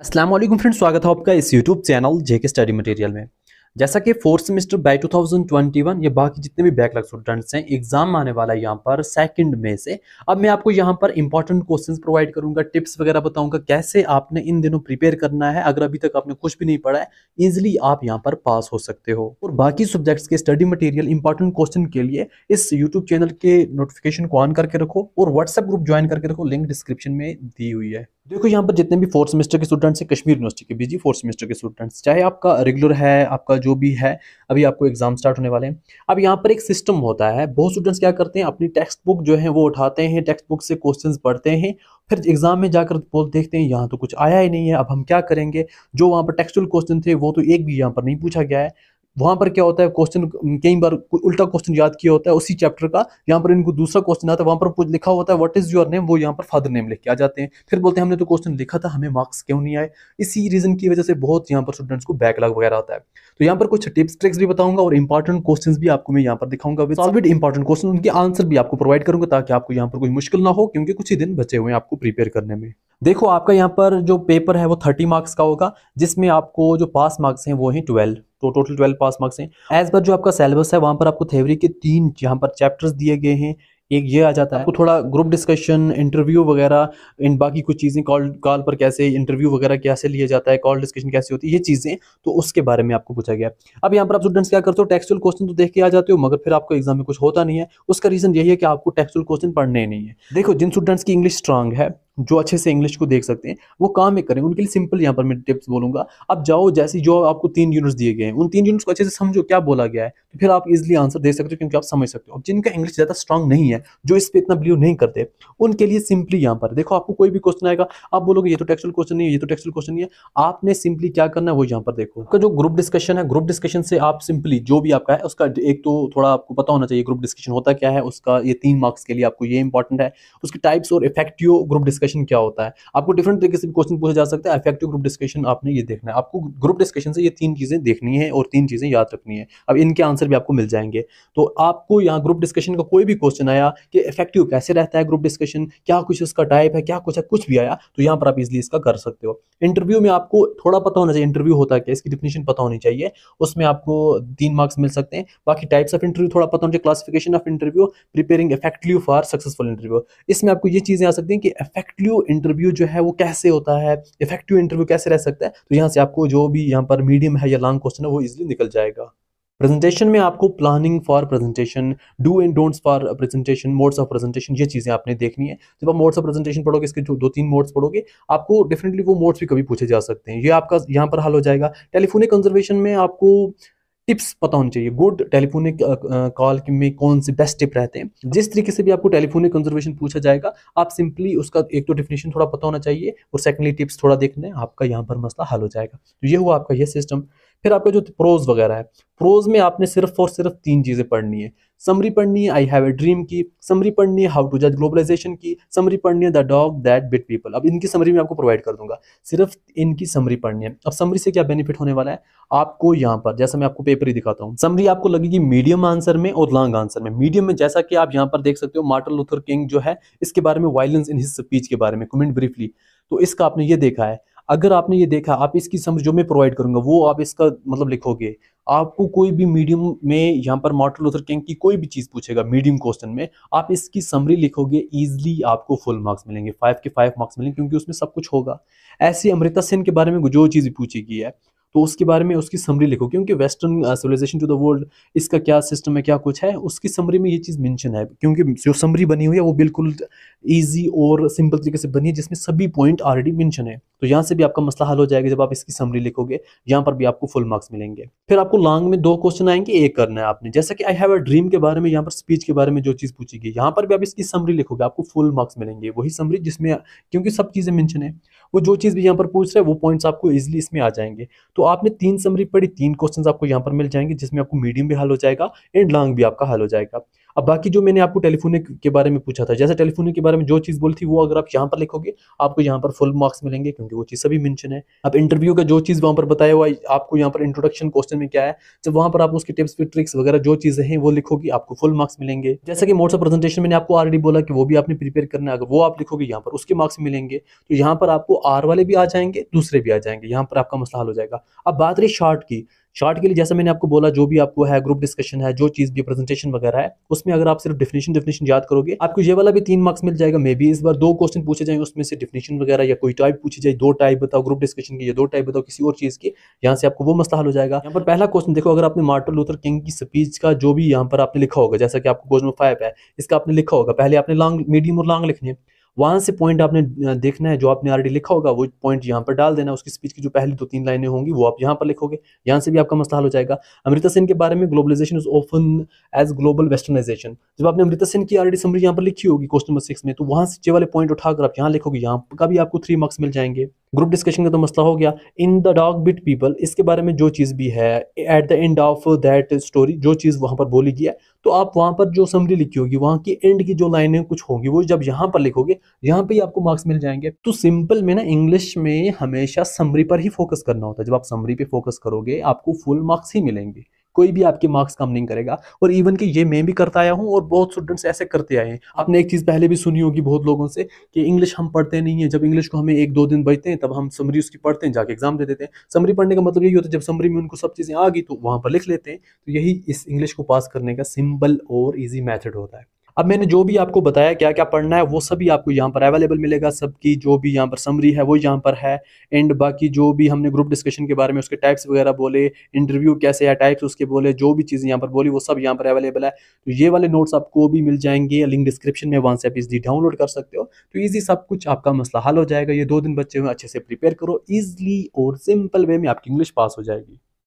Aslam friend स्वागत है आपका इस YouTube channel JK study material में जैसा कि फोर्थ सेमेस्टर बाय 2021 ये बाकी जितने भी बैकलॉग स्टूडेंट्स हैं एग्जाम आने वाला है यहाँ पर सेकंड मे से अब मैं आपको यहाँ पर इंपॉर्टेंट क्वेश्चंस प्रोवाइड करूंगा टिप्स वगैरह बताऊंगा कैसे आपने इन दिनों प्रिपेयर करना है अगर अभी तक आपने कुछ भी नहीं पढ़ा है ईजिली आप यहाँ पर पास हो सकते हो और बाकी सब्जेक्ट्स के स्टडी मटेरियल इंपॉर्टेंट क्वेश्चन के लिए इस यूट्यूब चैनल के नोटिफिकेशन को ऑन करके रखो और व्हाट्सएप ग्रुप ज्वाइन करके रखो लिंक डिस्क्रिप्शन में दी हुई है देखो यहाँ पर जितने भी फोर्थ सेमेस्टर के स्टूडेंट्स हैं कश्मीर यूनिवर्सिटी के बीजी फोर्थ सेमेस्टर के स्टूडेंट्स चाहे आपका रेगुलर है आपका जो भी है अभी आपको एग्जाम स्टार्ट होने वाले हैं अब यहाँ पर एक सिस्टम होता है बहुत स्टूडेंट्स क्या करते हैं अपनी टेक्स्ट बुक जो है वो उठाते हैं टेक्स्ट बुक से क्वेश्चन पढ़ते हैं फिर एग्जाम में जाकर बोल देखते हैं यहाँ तो कुछ आया ही नहीं है अब हम क्या करेंगे जो वहाँ पर टेक्सुअल क्वेश्चन थे वो तो एक भी यहाँ पर नहीं पूछा गया है वहां पर क्या होता है क्वेश्चन कई बार उल्टा क्वेश्चन याद किया होता है उसी चैप्टर का यहाँ पर इनको दूसरा क्वेश्चन आता है वहाँ पर कुछ लिखा होता है व्हाट इज योर नेम वो यहाँ पर फादर नेम लिख के आ जाते हैं फिर बोलते हैं हमने तो क्वेश्चन लिखा था हमें मार्क्स क्यों नहीं आए इसी रीजन की वजह से बहुत यहाँ पर स्टूडेंट्स को बैकलॉग वगैरह आता है तो यहाँ पर कुछ टिप्स ट्रिक्स भी बताऊंगा और इंपॉर्टेंट क्वेश्चन भी आपको मैं यहाँ पर दिखाऊंगा सॉल्विड इंपॉर्टेंट क्वेश्चन उनके आंसर भी आपको प्रोवाइड करूंगा ताकि आपको यहाँ पर कोई मुश्किल ना हो क्योंकि कुछ ही दिन बचे हुए हैं आपको प्रिपेयर करने में देखो आपका यहाँ पर जो पेपर है वो थर्टी मार्क्स का होगा जिसमें आपको जो पास मार्क्स हैं वो हैं ट्वेल्व तो टोटल ट्वेल्व पास मार्क्स हैं एज पर जो आपका सिलेबस है वहाँ पर आपको थेवरी के तीन यहाँ पर चैप्टर्स दिए गए हैं एक ये आ जाता है आपको थोड़ा ग्रुप डिस्कशन इंटरव्यू वगैरह इन बाकी कुछ चीज़ें कॉल कॉल पर कैसे इंटरव्यू वगैरह कैसे लिया जाता है कॉल डिस्कशन कैसे होती है ये चीज़ें तो उसके बारे में आपको पूछा गया अब यहाँ पर आप स्टूडेंट्स क्या करते हो टेक्सचुअल क्वेश्चन तो देख के आ जाते हो मगर फिर आपको एग्जाम में कुछ होता नहीं है उसका रीज़न यही है कि आपको टेक्सचुअल क्वेश्चन पढ़ने नहीं है देखो जिन स्टूडेंट्स की इंग्लिश स्ट्रांग है जो अच्छे से इंग्लिश को देख सकते हैं वो काम में करें उनके लिए सिंपल यहाँ पर मैं टिप्स बोलूंगा अब जाओ जैसे जो आपको तीन यूनिट्स दिए गए हैं उन तीन यूनिट्स को अच्छे से समझो क्या बोला गया है तो फिर आप इजिली आंसर दे सकते हो क्योंकि आप समझ सकते हो अब जिनका इंग्लिश ज़्यादा स्ट्रॉन्ग नहीं है जो इस पर इतना बिलीव नहीं करते उनके लिए सिंपली यहाँ पर देखो आपको कोई भी क्वेश्चन आएगा आप बोलोगे ये तो टेक्सुअल क्वेश्चन नहीं है ये तो टेक्सुअल क्वेश्चन नहीं है आपने सिंपली क्या करना है वो यहाँ पर देखो आपका जो ग्रुप डिस्कशन है ग्रुप डिस्कशन से आप सिंपली जो भी आपका है उसका एक तो थोड़ा आपको पता होना चाहिए ग्रुप डिस्कशन होता क्या है उसका ये तीन मार्क्स के लिए आपको ये इंपॉर्टेंट है उसके टाइप्स और इफेक्टिव ग्रुप डिस्कशन डिस्कशन क्या होता है आपको डिफरेंट तरीके से क्वेश्चन पूछा जा सकता है इफेक्टिव ग्रुप डिस्कशन आपने ये देखना है आपको ग्रुप डिस्कशन से ये तीन चीज़ें देखनी है और तीन चीज़ें याद रखनी है अब इनके आंसर भी आपको मिल जाएंगे तो आपको यहाँ ग्रुप डिस्कशन का कोई भी क्वेश्चन आया कि इफेक्टिव कैसे रहता है ग्रुप डिस्कशन क्या कुछ इसका टाइप है क्या कुछ है कुछ भी आया तो यहाँ पर आप इजिली इसका कर सकते हो इंटरव्यू में आपको थोड़ा पता होना चाहिए इंटरव्यू होता क्या इसकी डिफिनेशन पता होनी चाहिए उसमें आपको तीन मार्क्स मिल सकते हैं बाकी टाइप्स ऑफ इंटरव्यू थोड़ा पता होना चाहिए classification of interview preparing effective for successful interview इसमें आपको ये चीज़ें आ सकती हैं कि इफेक्ट इफेक्टिव इंटरव्यू जो है वो कैसे होता है इफेक्टिव इंटरव्यू कैसे रह सकता है तो यहाँ से आपको जो भी यहाँ पर मीडियम है या लॉन्ग क्वेश्चन है वो इजिली निकल जाएगा प्रेजेंटेशन में आपको planning for presentation do and don'ts for presentation modes of presentation ये चीज़ें आपने देखनी है जब आप मोड्स ऑफ प्रेजेंटेशन पढ़ोगे इसके दो तीन मोड्स पढ़ोगे आपको डेफिनेटली वो मोड्स भी कभी पूछे जा सकते हैं ये आपका यहाँ पर हाल हो जाएगा टेलीफोनिक कंजर्वेशन में आपको टिप्स पता होनी चाहिए गुड टेलीफोनिक कॉल में कौन से बेस्ट टिप रहते हैं जिस तरीके से भी आपको टेलीफोनिक कंजर्वेशन पूछा जाएगा आप सिंपली उसका एक तो डिफिनेशन थोड़ा पता होना चाहिए और सेकेंडली टिप्स थोड़ा देखने आपका यहाँ पर मसला हल हो जाएगा तो ये हुआ आपका यह सिस्टम फिर आपका जो प्रोज वगैरह है प्रोज में आपने सिर्फ और सिर्फ तीन चीज़ें पढ़नी है समरी पढ़नी है आई हैव ए ड्रीम की समरी पढ़नी है हाउ टू जज ग्लोबलाइजेशन की समरी पढ़नी है the dog that bit people अब इनकी समरी मैं आपको प्रोवाइड कर दूंगा सिर्फ इनकी समरी पढ़नी है अब समरी से क्या बेनिफिट होने वाला है आपको यहाँ पर जैसा मैं आपको पेपर ही दिखाता हूँ समरी आपको लगेगी मीडियम आंसर में और लॉन्ग आंसर में मीडियम में जैसा कि आप यहाँ पर देख सकते हो मार्टल लुथर किंग जो है इसके बारे में वायलेंस इन हिस्स स्पीच के बारे में कमेंट ब्रीफली तो इसका आपने ये देखा है अगर आपने ये देखा आप इसकी समझ जो मैं प्रोवाइड करूंगा वो आप इसका मतलब लिखोगे आपको कोई भी मीडियम में यहाँ पर मार्टिन लूथर किंग की कोई भी चीज़ पूछेगा मीडियम क्वेश्चन में आप इसकी समरी लिखोगे इजिली आपको फुल मार्क्स मिलेंगे फाइव के फाइव मार्क्स मिलेंगे क्योंकि उसमें सब कुछ होगा ऐसे अमृता सेन के बारे में जो चीज़ पूछी गई है तो उसके बारे में उसकी समरी लिखो क्योंकि western civilisation to the world इसका क्या सिस्टम है क्या कुछ है उसकी समरी में ये चीज़ मेंशन है क्योंकि जो समरी बनी हुई है वो बिल्कुल इजी और सिंपल तरीके से बनी है जिसमें सभी पॉइंट ऑलरेडी मेंशन है तो यहाँ से भी आपका मसला हल हो जाएगा जब आप इसकी समरी लिखोगे यहाँ पर भी आपको फुल मार्क्स मिलेंगे फिर आपको लॉन्ग में दो क्वेश्चन आएंगे एक करना है आपने जैसा कि आई हैव अ ड्रीम के बारे में यहाँ पर स्पीच के बारे में जो चीज़ पूछी गई यहाँ पर भी आप इसकी समरी लिखोगे आपको फुल मार्क्स मिलेंगे वही समरी जिसमें क्योंकि सब चीज़ें मैंशन है वो जो चीज़ भी यहाँ पर पूछ रहे हैं वो पॉइंट्स आपको ईजिली इसमें आ जाएंगे तो आपने तीन समरी पढ़ी तीन क्वेश्चन आपको यहाँ पर मिल जाएंगे जिसमें आपको मीडियम भी हल हो जाएगा एंड लॉन्ग भी आपका हल हो जाएगा अब बाकी जो मैंने आपको टेलीफोनिक के बारे में पूछा था जैसे टेलीफोनिक के बारे में जो चीज़ बोली थी वो अगर आप यहाँ पर लिखोगे आपको यहाँ पर फुल मार्क्स मिलेंगे क्योंकि वो चीज़ सभी मैंशन है अब इंटरव्यू का जो चीज़ वहाँ पर बताया हुआ आपको यहाँ पर इंट्रोडक्शन क्वेश्चन में क्या है जब वहाँ पर आप उसके टिप्स ट्रिक्स वगैरह जो चीज़ें हैं वो लिखोगी आपको फुल मार्क्स मिलेंगे जैसे कि मोटर प्रेजेंटेशन मैंने आपको ऑलरेडी बोला कि वो भी आपने प्रिपेयर करना है अगर वो आप लिखोगे यहाँ पर उसके मार्क्स मिलेंगे तो यहाँ पर आपको आर वाले भी आ जाएंगे दूसरे भी आ जाएंगे यहाँ पर आपका मसला हल हो जाएगा अब बात रही शॉर्ट की शार्ट के लिए जैसा मैंने आपको बोला जो भी आपको है ग्रुप डिस्कशन है जो चीज़ भी प्रेजेंटेशन वगैरह है उसमें अगर आप सिर्फ डिफिनेशन डिफिनेशन याद करोगे आपको ये वाला भी तीन मार्क्स मिल जाएगा मे बी इस बार दो क्वेश्चन पूछे जाएंगे उसमें से डिफिनेशन वगैरह या कोई टाइप पूछी जाए दो टाइप बताओ ग्रुप डिस्कशन की या दो टाइप बताओ किसी और चीज़ की यहाँ से आपको वो मसला हल हो जाएगा यहाँ पर पहला क्वेश्चन देखो अगर आपने मार्टर लूथर किंग की स्पीच का जो भी यहाँ पर आपने लिखा होगा जैसा कि आपको क्वेश्चन फाइव है इसका आपने लिखा होगा पहले आपने लॉन्ग मीडियम और लॉन्ग लिखने वहां से पॉइंट आपने देखना है जो आपने ऑलरेडी लिखा होगा वो पॉइंट यहाँ पर डाल देना उसकी स्पीच की जो पहली दो तीन लाइनें होंगी वो आप यहाँ पर लिखोगे यहाँ से भी आपका मसला हल हो जाएगा अमृता सेन के बारे में globalisation is open as global westernisation जब आपने अमृता सिंह की ऑलरेडी समरी यहाँ पर लिखी होगी क्वेश्चन नंबर सिक्स में तो वहाँ से वाले पॉइंट उठाकर आप यहाँ लिखोगे यहाँ का भी आपको थ्री मार्क्स मिल जाएंगे ग्रुप डिस्कशन का तो मसला हो गया in the dog bit people इसके बारे में जो चीज़ भी है at the end of that story जो चीज़ वहाँ पर बोली गई है तो आप वहाँ पर जो समरी लिखी होगी वहां की एंड की जो लाइनें कुछ होंगी वो जब यहाँ पर लिखोगे यहाँ पे ही आपको मार्क्स मिल जाएंगे तो सिंपल में ना इंग्लिश में हमेशा समरी पर ही फोकस करना होता है जब आप समरी पे फोकस करोगे आपको फुल मार्क्स ही मिलेंगे कोई भी आपके मार्क्स कम नहीं करेगा और इवन कि ये मैं भी करता आया हूँ और बहुत स्टूडेंट्स ऐसे करते आए हैं आपने एक चीज़ पहले भी सुनी होगी बहुत लोगों से कि इंग्लिश हम पढ़ते नहीं है जब इंग्लिश को हमें एक दो दिन बचते हैं तब हम समरी उसकी पढ़ते हैं जाके एग्जाम दे देते हैं समरी पढ़ने का मतलब यही होता है जब समरी में उनको सब चीज़ें आ गई तो वहाँ पर लिख लेते हैं तो यही इस इंग्लिश को पास करने का सिंपल और ईजी मैथड होता है अब मैंने जो भी आपको बताया क्या क्या पढ़ना है वो सभी आपको यहाँ पर अवेलेबल मिलेगा सबकी जो भी यहाँ पर समरी है वो यहाँ पर है एंड बाकी जो भी हमने ग्रुप डिस्कशन के बारे में उसके टाइप्स वगैरह बोले इंटरव्यू कैसे या टाइप्स उसके बोले जो भी चीज़ें यहाँ पर बोली वो सब यहाँ पर अवेलेबल है तो ये वाले नोट्स आपको भी मिल जाएंगे लिंक डिस्क्रिप्शन में वहाँ से आप इजली डाउनलोड कर सकते हो तो ईजी सब कुछ आपका मसला हल हो जाएगा ये दो दिन बच्चे हुए अच्छे से प्रिपेयर करो ईजिली और सिंपल वे में आपकी इंग्लिश पास हो जाएगी